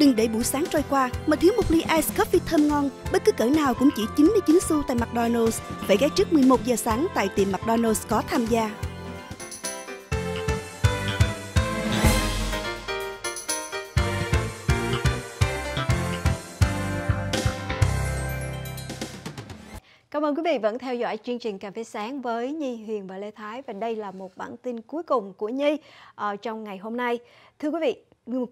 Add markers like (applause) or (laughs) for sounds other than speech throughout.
Đừng để buổi sáng trôi qua mà thiếu một ly ice coffee thơm ngon, bất cứ cỡ nào cũng chỉ 99 xu tại McDonald's. Phải ghé trước 11 giờ sáng tại tiệm McDonald's có tham gia. Cảm ơn quý vị vẫn theo dõi chương trình Cà phê sáng với Nhi Huyền và Lê Thái và đây là một bản tin cuối cùng của Nhi uh, trong ngày hôm nay. Thưa quý vị,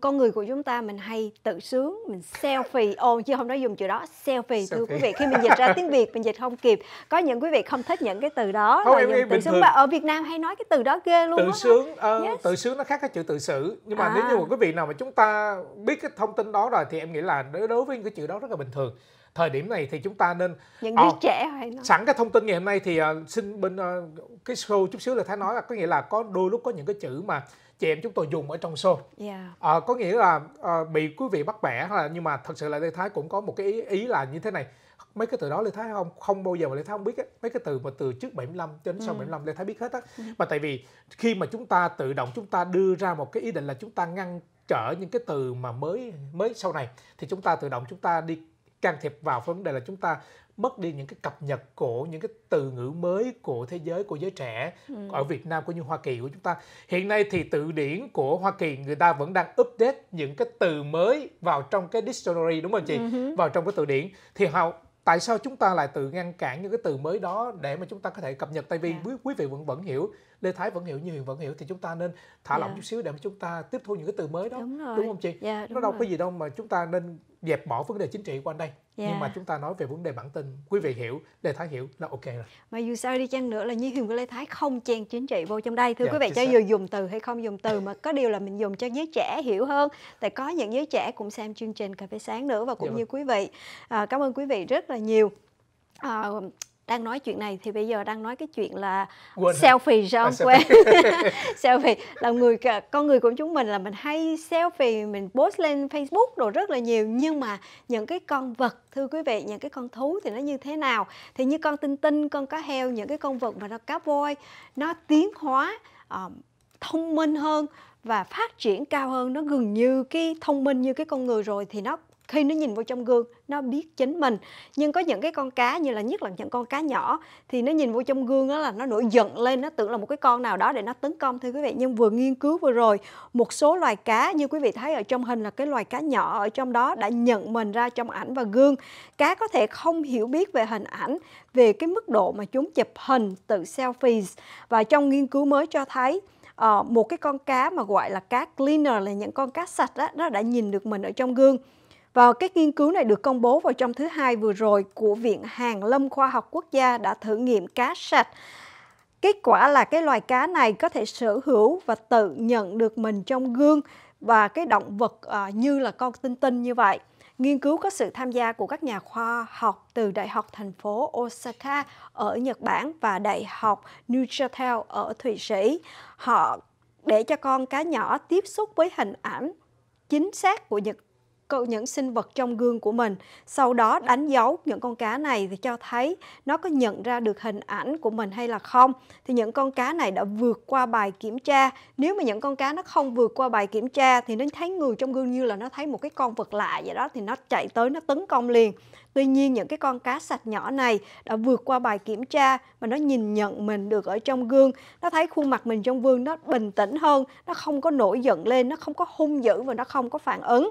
con người của chúng ta mình hay tự sướng mình selfie ồn chứ không nói dùng chữ đó selfie, selfie. thưa quý vị khi mình dịch ra tiếng việt mình dịch không kịp có những quý vị không thích những cái từ đó không, em, em, tự sướng thường. ở việt nam hay nói cái từ đó ghê luôn tự sướng uh, yes. tự sướng nó khác cái chữ tự xử nhưng mà à. nếu như à. mà quý vị nào mà chúng ta biết cái thông tin đó rồi thì em nghĩ là đối với cái chữ đó rất là bình thường thời điểm này thì chúng ta nên những ờ, đứa trẻ hay nói. sẵn cái thông tin ngày hôm nay thì uh, xin bên uh, cái show chút xíu là thái nói là có nghĩa là có đôi lúc có những cái chữ mà chị em chúng tôi dùng ở trong show yeah. à, có nghĩa là à, bị quý vị bắt bẻ là nhưng mà thật sự là lê thái cũng có một cái ý, ý là như thế này mấy cái từ đó Lê Thái không không bao giờ mà Lê Thái không biết ấy. mấy cái từ mà từ trước 75 cho đến ừ. sau 75 Lê Thái biết hết á ừ. mà tại vì khi mà chúng ta tự động chúng ta đưa ra một cái ý định là chúng ta ngăn trở những cái từ mà mới mới sau này thì chúng ta tự động chúng ta đi can thiệp vào vấn đề là chúng ta mất đi những cái cập nhật của những cái từ ngữ mới của thế giới của giới trẻ ừ. ở Việt Nam cũng như Hoa Kỳ của chúng ta hiện nay thì từ điển của Hoa Kỳ người ta vẫn đang update những cái từ mới vào trong cái dictionary đúng không chị ừ. vào trong cái từ điển thì họ tại sao chúng ta lại tự ngăn cản những cái từ mới đó để mà chúng ta có thể cập nhật tại vì yeah. Dạ. quý, quý vị vẫn vẫn hiểu lê thái vẫn hiểu như huyền vẫn hiểu thì chúng ta nên thả lỏng dạ. chút xíu để mà chúng ta tiếp thu những cái từ mới đó đúng, rồi. đúng không chị yeah, dạ, đúng nó đâu rồi. có gì đâu mà chúng ta nên dẹp bỏ vấn đề chính trị qua đây Yeah. Nhưng mà chúng ta nói về vấn đề bản tin, quý vị hiểu, Lê Thái hiểu là ok rồi. Mà dù sao đi chăng nữa là Nhi Huyền với Lê Thái không chen chính trị vô trong đây. Thưa yeah, dạ, quý vị, cho dù dùng từ hay không dùng từ mà có điều là mình dùng cho giới trẻ hiểu hơn. Tại có những giới trẻ cũng xem chương trình Cà phê sáng nữa và cũng yeah. Dạ như vâng. quý vị. À, cảm ơn quý vị rất là nhiều. À, đang nói chuyện này thì bây giờ đang nói cái chuyện là Quên selfie hả? John à, Quên (laughs) (laughs) selfie là người con người của chúng mình là mình hay selfie mình post lên Facebook rồi rất là nhiều nhưng mà những cái con vật thưa quý vị những cái con thú thì nó như thế nào thì như con tinh tinh con cá heo những cái con vật mà nó cá voi nó tiến hóa um, thông minh hơn và phát triển cao hơn nó gần như cái thông minh như cái con người rồi thì nó khi nó nhìn vào trong gương nó biết chính mình nhưng có những cái con cá như là nhất là những con cá nhỏ thì nó nhìn vào trong gương đó là nó nổi giận lên nó tưởng là một cái con nào đó để nó tấn công thưa quý vị nhưng vừa nghiên cứu vừa rồi một số loài cá như quý vị thấy ở trong hình là cái loài cá nhỏ ở trong đó đã nhận mình ra trong ảnh và gương cá có thể không hiểu biết về hình ảnh về cái mức độ mà chúng chụp hình tự selfies và trong nghiên cứu mới cho thấy uh, một cái con cá mà gọi là cá cleaner là những con cá sạch đó nó đã nhìn được mình ở trong gương và cái nghiên cứu này được công bố vào trong thứ hai vừa rồi của Viện hàng Lâm Khoa học Quốc gia đã thử nghiệm cá sạch. Kết quả là cái loài cá này có thể sở hữu và tự nhận được mình trong gương và cái động vật à, như là con tinh tinh như vậy. Nghiên cứu có sự tham gia của các nhà khoa học từ Đại học thành phố Osaka ở Nhật Bản và Đại học Neuchâtel ở Thụy Sĩ. Họ để cho con cá nhỏ tiếp xúc với hình ảnh chính xác của những những sinh vật trong gương của mình sau đó đánh dấu những con cá này thì cho thấy nó có nhận ra được hình ảnh của mình hay là không thì những con cá này đã vượt qua bài kiểm tra nếu mà những con cá nó không vượt qua bài kiểm tra thì nó thấy người trong gương như là nó thấy một cái con vật lạ vậy đó thì nó chạy tới nó tấn công liền tuy nhiên những cái con cá sạch nhỏ này đã vượt qua bài kiểm tra mà nó nhìn nhận mình được ở trong gương nó thấy khuôn mặt mình trong gương nó bình tĩnh hơn nó không có nổi giận lên nó không có hung dữ và nó không có phản ứng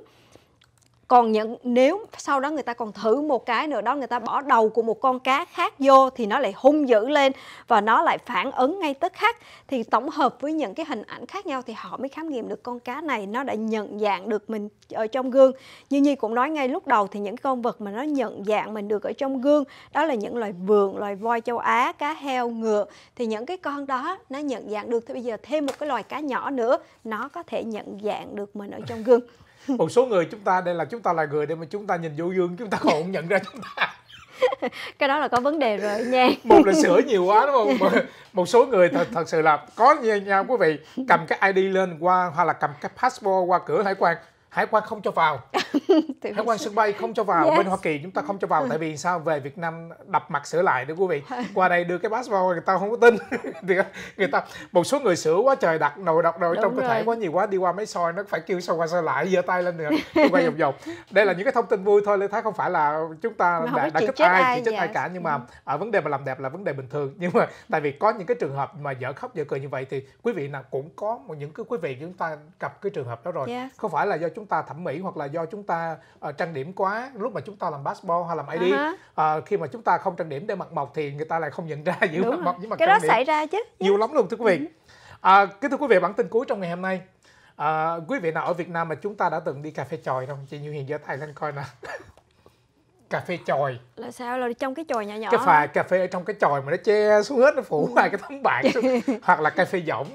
còn những nếu sau đó người ta còn thử một cái nữa đó người ta bỏ đầu của một con cá khác vô thì nó lại hung dữ lên và nó lại phản ứng ngay tức khắc thì tổng hợp với những cái hình ảnh khác nhau thì họ mới khám nghiệm được con cá này nó đã nhận dạng được mình ở trong gương như nhi cũng nói ngay lúc đầu thì những con vật mà nó nhận dạng mình được ở trong gương đó là những loài vượn loài voi châu á cá heo ngựa thì những cái con đó nó nhận dạng được thì bây giờ thêm một cái loài cá nhỏ nữa nó có thể nhận dạng được mình ở trong gương (laughs) một số người chúng ta đây là chúng ta là người để mà chúng ta nhìn vô gương chúng ta còn không nhận ra chúng ta (laughs) cái đó là có vấn đề rồi nha (laughs) một là sửa nhiều quá đúng không một, một số người thật thật sự là có nha, nha quý vị cầm cái id lên qua hoặc là cầm cái passport qua cửa hải quan hải quan không cho vào (laughs) hải quan sân bay không cho vào yes. bên hoa kỳ chúng ta không cho vào tại vì sao về việt nam đập mặt sửa lại đấy quý vị qua đây đưa cái pass vào người ta không có tin (laughs) người ta một số người sửa quá trời đặt nồi đọc nồi trong cơ thể quá nhiều quá đi qua máy soi nó phải kêu sao qua sao lại giơ tay lên nữa quay vòng vòng đây là những cái thông tin vui thôi lê thái không phải là chúng ta mà đã, đã kích ai, chỉ trích dạ. ai cả nhưng mà ừ. ở vấn đề mà làm đẹp là vấn đề bình thường nhưng mà tại vì có những cái trường hợp mà dở khóc dở cười như vậy thì quý vị nào cũng có những cái quý vị chúng ta gặp cái trường hợp đó rồi yes. không phải là do chúng ta thẩm mỹ hoặc là do chúng ta uh, trang điểm quá lúc mà chúng ta làm passport hay làm à ID uh-huh. uh, ờ, khi mà chúng ta không trang điểm để mặt mộc thì người ta lại không nhận ra (laughs) giữa mặt mộc với mặt cái đó điểm. xảy ra chứ nhiều lắm luôn thưa quý vị ừ. uh, kính thưa quý vị bản tin cuối trong ngày hôm nay À, quý vị nào ở Việt Nam mà chúng ta đã từng đi cà phê chòi không? Chị Như Hiền giơ tay lên coi nè. (laughs) cà phê chòi là sao là trong cái chòi nhỏ nhỏ cái pha cà phê ở trong cái chòi mà nó che xuống hết nó phủ ngoài ừ. cái tấm bạc (laughs) hoặc là cà phê giỏng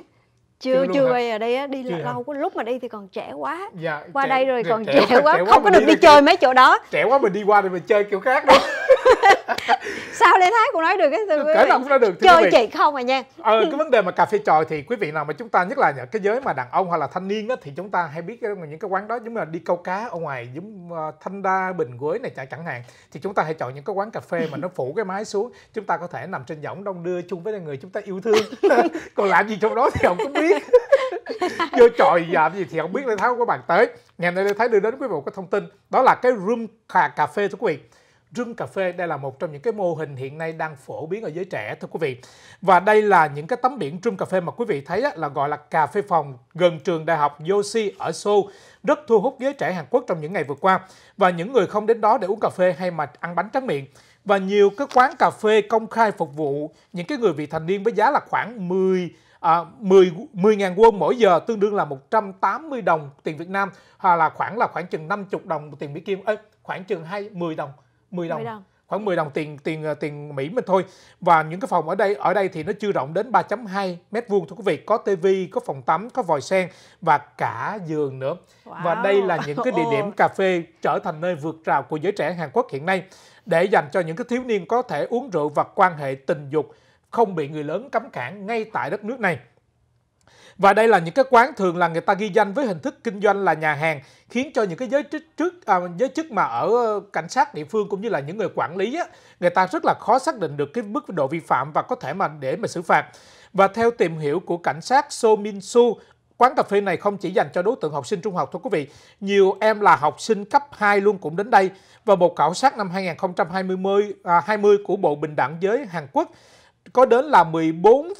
chưa chưa, chưa quay ở đây á đi chưa lâu quá lúc mà đi thì còn trẻ quá dạ, qua trẻ, đây rồi dạ, còn trẻ, (laughs) trẻ, quá, trẻ quá không có được đi chơi mấy chỗ đó trẻ quá mình đi qua thì mình chơi kiểu khác đó (laughs) sao lê thái cũng nói được cái từ cởi lòng nói được chơi chị không à nha ờ, cái vấn đề mà cà phê chòi thì quý vị nào mà chúng ta nhất là những cái giới mà đàn ông hoặc là thanh niên á, thì chúng ta hay biết những cái quán đó giống như là đi câu cá ở ngoài giống ờ, thanh đa bình quế này chẳng hạn thì chúng ta hay chọn những cái quán cà phê mà nó phủ cái mái xuống chúng ta có thể nằm trên võng đông đưa chung với người chúng ta yêu thương (laughs) còn làm gì trong đó thì không có biết (laughs) vô tròi làm gì thì không biết lê thái của bạn tới ngày nay lê thái đưa đến quý vị một cái thông tin đó là cái room cà, cà phê thưa quý vị rương cà phê đây là một trong những cái mô hình hiện nay đang phổ biến ở giới trẻ thưa quý vị và đây là những cái tấm biển rương cà phê mà quý vị thấy là gọi là cà phê phòng gần trường đại học Yoshi ở Seoul rất thu hút giới trẻ Hàn Quốc trong những ngày vừa qua và những người không đến đó để uống cà phê hay mà ăn bánh tráng miệng và nhiều cái quán cà phê công khai phục vụ những cái người vị thành niên với giá là khoảng 10 à, 10 10 won mỗi giờ tương đương là 180 đồng tiền Việt Nam hoặc là khoảng là khoảng chừng 50 đồng tiền Mỹ Kim ấy, khoảng chừng 20 đồng 10 đồng, 10 đồng khoảng 10 đồng tiền tiền ờ, tiền Mỹ mình thôi. Và những cái phòng ở đây ở đây thì nó chưa rộng đến 3.2 mét vuông thưa quý vị, có tivi, có phòng tắm, có vòi sen và cả giường nữa. Wow. Và đây là những cái địa điểm (laughs) cà phê trở thành nơi vượt rào của giới trẻ Hàn Quốc hiện nay để dành cho những cái thiếu niên có thể uống rượu và quan hệ tình dục không bị người lớn cấm cản ngay tại đất nước này. Và đây là những cái quán thường là người ta ghi danh với hình thức kinh doanh là nhà hàng khiến cho những cái giới chức trước à, giới chức mà ở ờ, cảnh sát địa phương cũng như là những người quản lý á, người ta rất là khó xác định được cái mức độ vi phạm và có thể mà để mà xử phạt. Và theo tìm hiểu của cảnh sát So Min Su, quán cà phê này không chỉ dành cho đối tượng học sinh trung học thôi quý vị. Nhiều em là học sinh cấp 2 luôn cũng đến đây. Và một khảo sát năm 2020 à, 20 của Bộ Bình đẳng giới Hàn Quốc có đến là 14%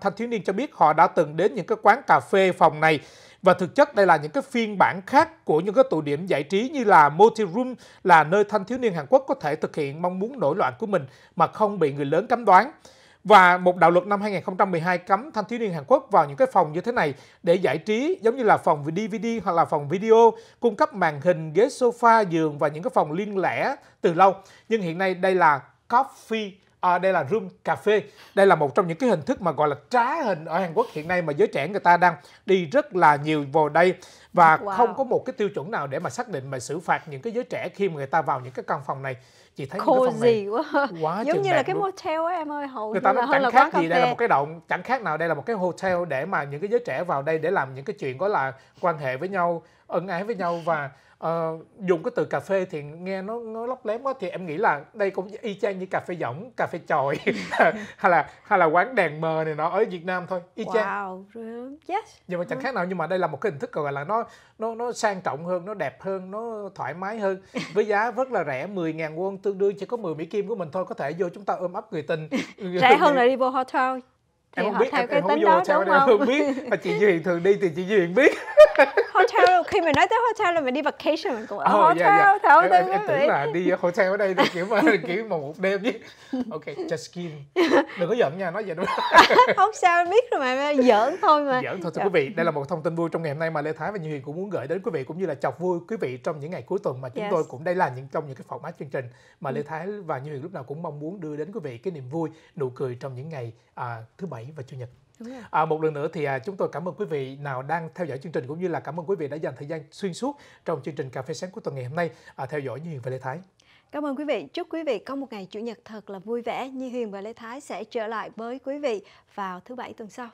thanh thiếu niên cho biết họ đã từng đến những cái quán cà phê phòng này và thực chất đây là những cái phiên bản khác của những cái tụ điểm giải trí như là multi room là nơi thanh thiếu niên Hàn Quốc có thể thực hiện mong muốn nổi loạn của mình mà không bị người lớn cấm đoán. Và một đạo luật năm 2012 cấm thanh thiếu niên Hàn Quốc vào những cái phòng như thế này để giải trí giống như là phòng DVD hoặc là phòng video, cung cấp màn hình, ghế sofa, giường và những cái phòng liên lẻ từ lâu. Nhưng hiện nay đây là coffee à, đây là room cà phê đây là một trong những cái hình thức mà gọi là trá hình ở Hàn Quốc hiện nay mà giới trẻ người ta đang đi rất là nhiều vào đây và wow. không có một cái tiêu chuẩn nào để mà xác định mà xử phạt những cái giới trẻ khi mà người ta vào những cái căn phòng này chị thấy Khô cái phòng gì này quá, quá giống như là cái luôn. motel ấy, em ơi hầu người ta nó chẳng khác gì đây là một cái động chẳng khác nào đây là một cái hotel để mà những cái giới trẻ vào đây để làm những cái chuyện có là quan hệ với nhau ân ái với nhau và uh, dùng cái từ cà phê thì nghe nó nó lóc lém quá thì em nghĩ là đây cũng y chang như cà phê giỏng, cà phê chòi (laughs) hay là hay là quán đèn mờ này nó ở Việt Nam thôi y chang wow, yes. nhưng mà chẳng ừ. khác nào nhưng mà đây là một cái hình thức gọi là nó nó nó sang trọng hơn nó đẹp hơn nó thoải mái hơn với giá rất là rẻ 10.000 won tương đương chỉ có 10 mỹ kim của mình thôi có thể vô chúng ta ôm ấp người tình (laughs) rẻ hơn là đi vô hotel thì em không biết theo em, cái em tính không đó vô hotel, đúng không? em không biết mà chị Duyên thường đi thì chị Duyên biết hotel khi mà nói tới hotel là mình đi vacation mình cũng ở oh, hotel yeah, yeah. Thảo em, em, em tưởng là đi hotel ở đây thì kiểu mà (laughs) kiểu mà một đêm chứ ok just skin. đừng có giận nha nói vậy đúng không (laughs) không sao biết rồi mà giỡn thôi mà giỡn thôi thưa dạ. quý vị đây là một thông tin vui trong ngày hôm nay mà lê thái và như huyền cũng muốn gửi đến quý vị cũng như là chọc vui quý vị trong những ngày cuối tuần mà chúng yes. tôi cũng đây là những trong những cái format chương trình mà lê ừ. thái và như huyền lúc nào cũng mong muốn đưa đến quý vị cái niềm vui nụ cười trong những ngày à, thứ bảy và chủ nhật À, một lần nữa thì à, chúng tôi cảm ơn quý vị nào đang theo dõi chương trình cũng như là cảm ơn quý vị đã dành thời gian xuyên suốt trong chương trình cà phê sáng của tuần ngày hôm nay à, theo dõi như hiền và Lê Thái. Cảm ơn quý vị. Chúc quý vị có một ngày chủ nhật thật là vui vẻ. Như Huyền và Lê Thái sẽ trở lại với quý vị vào thứ bảy tuần sau.